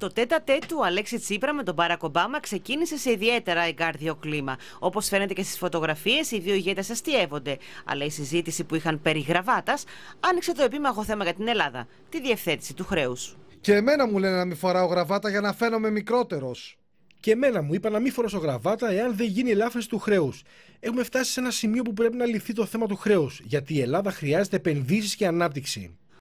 Το τέτα τέ του Αλέξη Τσίπρα με τον Μπάρακ Ομπάμα ξεκίνησε σε ιδιαίτερα εγκάρδιο κλίμα. Όπως φαίνεται και στις φωτογραφίες, οι δύο ηγέτες αστείευονται. Αλλά η συζήτηση που είχαν περί γραβάτας άνοιξε το επίμαχο θέμα για την Ελλάδα, τη διευθέτηση του χρέους. Και εμένα μου λένε να μην φοράω γραβάτα για να φαίνομαι μικρότερος. Και εμένα μου είπα να μην φοράω γραβάτα εάν δεν γίνει ελάφρυνση του χρέους. Έχουμε φτάσει σε ένα σημείο που πρέπει να λυθεί το θέμα του χρέους, γιατί η Ελλάδα χρειάζεται επενδύσεις και ανάπτυξη.